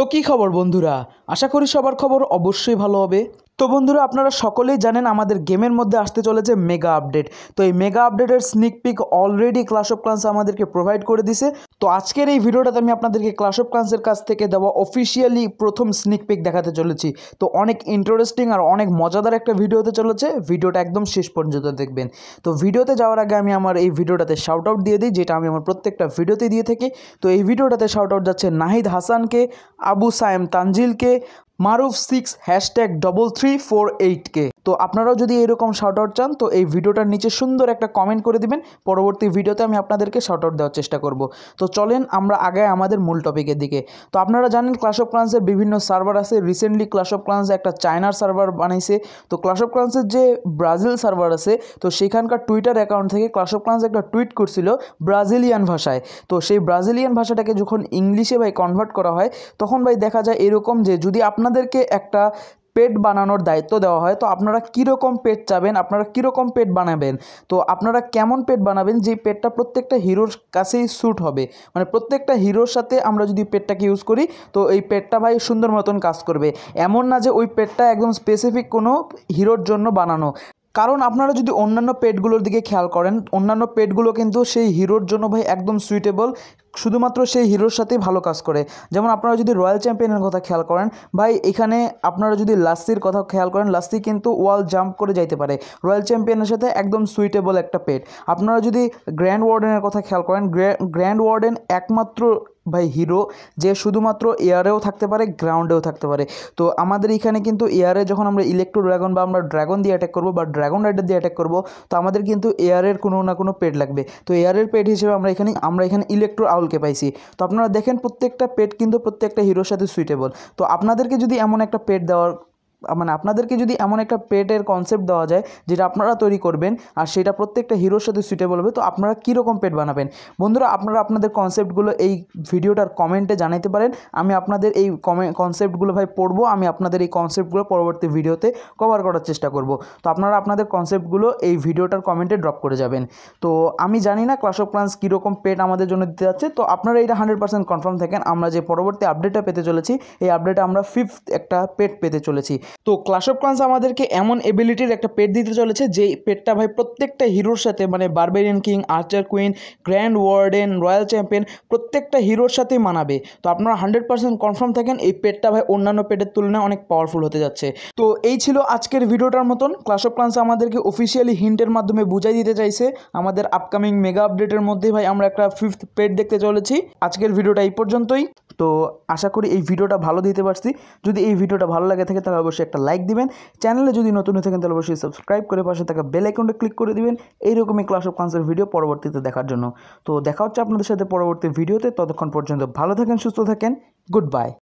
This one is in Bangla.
তো কী খবর বন্ধুরা আশা করি সবার খবর অবশ্যই ভালো হবে তো বন্ধুরা আপনারা সকলেই জানেন আমাদের গেমের মধ্যে আসতে চলেছে মেগা আপডেট তো এই মেগা আপডেটের sneak peek already Clash of Clans আমাদেরকে প্রোভাইড করে দিছে তো আজকের এই ভিডিওটাতে আমি আপনাদেরকে ক্লাস অফ ক্লান্সের কাছ থেকে দেওয়া অফিসিয়ালি প্রথম স্নিক পিক দেখাতে চলেছি তো অনেক ইন্টারেস্টিং আর অনেক মজাদার একটা ভিডিও হতে চলেছে ভিডিওটা একদম শেষ পর্যন্ত দেখবেন তো ভিডিওতে যাওয়ার আগে আমি আমার এই ভিডিওটাতে শাউট আউট দিয়ে দিই যেটা আমি আমার প্রত্যেকটা ভিডিওতে দিয়ে থাকি তো এই ভিডিওটাতে শাউট আউট যাচ্ছে নাহিদ হাসানকে আবু সায়েম তানজিলকে Maruf six hashtag double three four এইটকে তো আপনারাও যদি এরকম শর্ট আউট চান তো এই ভিডিওটার নিচে সুন্দর একটা কমেন্ট করে দিবেন পরবর্তী ভিডিওতে আমি আপনাদেরকে শর্ট আউট দেওয়ার চেষ্টা করব তো চলেন আমরা আগে আমাদের মূল টপিকের দিকে তো আপনারা জানেন ক্লাস অফ ক্লান্সের বিভিন্ন সার্ভার আছে রিসেন্টলি ক্লাস অফ ক্লান্স একটা চায়নার সার্ভার বানাইছে তো ক্লাস অফ ক্লান্সের যে ব্রাজিল সার্ভার আছে তো সেখানকার টুইটার অ্যাকাউন্ট থেকে ক্লাস অফ ক্লান্স একটা টুইট করছিল ব্রাজিলিয়ান ভাষায় তো সেই ব্রাজিলিয়ান ভাষাটাকে যখন ইংলিশে ভাই কনভার্ট করা হয় তখন ভাই দেখা যায় এরকম যে যদি আপনাদেরকে একটা পেট বানানোর দায়িত্ব দেওয়া হয় তো আপনারা কীরকম পেট চাবেন আপনারা কীরকম পেট বানাবেন তো আপনারা কেমন পেট বানাবেন যে পেটটা প্রত্যেকটা হিরোর কাছেই শ্যুট হবে মানে প্রত্যেকটা হিরোর সাথে আমরা যদি পেটটাকে ইউজ করি তো এই পেটটা ভাই সুন্দর মতন কাজ করবে এমন না যে ওই পেটটা একদম স্পেসিফিক কোনো হিরোর জন্য বানানো কারণ আপনারা যদি অন্যান্য পেটগুলোর দিকে খেয়াল করেন অন্যান্য পেটগুলো কিন্তু সেই হিরোর জন্য ভাই একদম সুইটেবল শুধুমাত্র সেই হিরোর সাথেই ভালো কাজ করে যেমন আপনারা যদি রয়্যাল চ্যাম্পিয়নের কথা খেয়াল করেন ভাই এখানে আপনারা যদি লাস্তির কথা খেয়াল করেন লাস্তি কিন্তু ওয়াল জাম্প করে যাইতে পারে রয়্যাল চ্যাম্পিয়নের সাথে একদম সুইটেবল একটা পেট আপনারা যদি গ্র্যান্ড ওয়ার্ডেনের কথা খেয়াল করেন গ্র্যান্ড ওয়ার্ডেন একমাত্র বাই হিরো যে শুধুমাত্র এয়ারেও থাকতে পারে গ্রাউন্ডেও থাকতে পারে তো আমাদের এখানে কিন্তু এয়ারে যখন আমরা ইলেকট্রো ড্রাগন বা আমরা ড্রাগন দিয়ে অ্যাটাক করবো বা ড্রাগন রাইডার দিয়ে অ্যাটাক করবো তো আমাদের কিন্তু এয়ারের কোনো না কোনো পেট লাগবে তো এয়ারের পেট হিসেবে আমরা এখানে আমরা এখানে ইলেকট্রো আউলকে পাইছি তো আপনারা দেখেন প্রত্যেকটা পেট কিন্তু প্রত্যেকটা হিরোর সাথে সুইটেবল তো আপনাদেরকে যদি এমন একটা পেট দেওয়ার মানে আপনাদেরকে যদি এমন একটা পেটের কনসেপ্ট দেওয়া যায় যেটা আপনারা তৈরি করবেন আর সেটা প্রত্যেকটা হিরোর সাথে সুইটেবল হবে তো আপনারা কীরকম পেট বানাবেন বন্ধুরা আপনারা আপনাদের কনসেপ্টগুলো এই ভিডিওটার কমেন্টে জানাতে পারেন আমি আপনাদের এই কমে কনসেপ্টগুলো ভাই পড়বো আমি আপনাদের এই কনসেপ্টগুলো পরবর্তী ভিডিওতে কভার করার চেষ্টা করব তো আপনারা আপনাদের কনসেপ্টগুলো এই ভিডিওটার কমেন্টে ড্রপ করে যাবেন তো আমি জানি না ক্লাস অফ ক্লান্স কীরকম পেট আমাদের জন্য দিতে যাচ্ছে তো আপনারা এটা হান্ড্রেড পার্সেন্ট কনফার্ম থাকেন আমরা যে পরবর্তী আপডেটটা পেতে চলেছি এই আপডেটে আমরা ফিফথ একটা পেট পেতে চলেছি তো ক্লাস অফ ক্লান্স আমাদেরকে এমন এবিলিটির একটা পেট দিতে চলেছে যে পেটটা ভাই প্রত্যেকটা হিরোর সাথে মানে barbarian king archer queen grand warden royal champion প্রত্যেকটা হিরোর সাথেই মানাবে তো আপনারা হান্ড্রেড পার্সেন্ট কনফার্ম থাকেন এই পেটটা ভাই অন্যান্য পেটের তুলনায় অনেক পাওয়ারফুল হতে যাচ্ছে তো এই ছিল আজকের ভিডিওটার মতন ক্লাস অফ ক্লান্স আমাদেরকে অফিসিয়ালি হিন্টের মাধ্যমে বুঝাই দিতে চাইছে আমাদের আপকামিং মেগা আপডেটের মধ্যে ভাই আমরা একটা ফিফথ পেট দেখতে চলেছি আজকের ভিডিওটা এই পর্যন্তই তো আশা করি এই ভিডিওটা ভালো দিতে পারছি যদি এই ভিডিওটা ভালো লাগে থাকে তাহলে অবশ্যই একটা লাইক দিবেন চ্যানেলে যদি নতুন হয়ে থাকেন তাহলে অবশ্যই সাবস্ক্রাইব করে পাশে থাকা বেল আইকনটা ক্লিক করে দিবেন এইরকমই ক্লাস অফ কান্সার ভিডিও পরবর্তীতে দেখার জন্য তো দেখা হচ্ছে আপনাদের সাথে পরবর্তী ভিডিওতে ততক্ষণ পর্যন্ত ভালো থাকেন সুস্থ থাকেন গুড বাই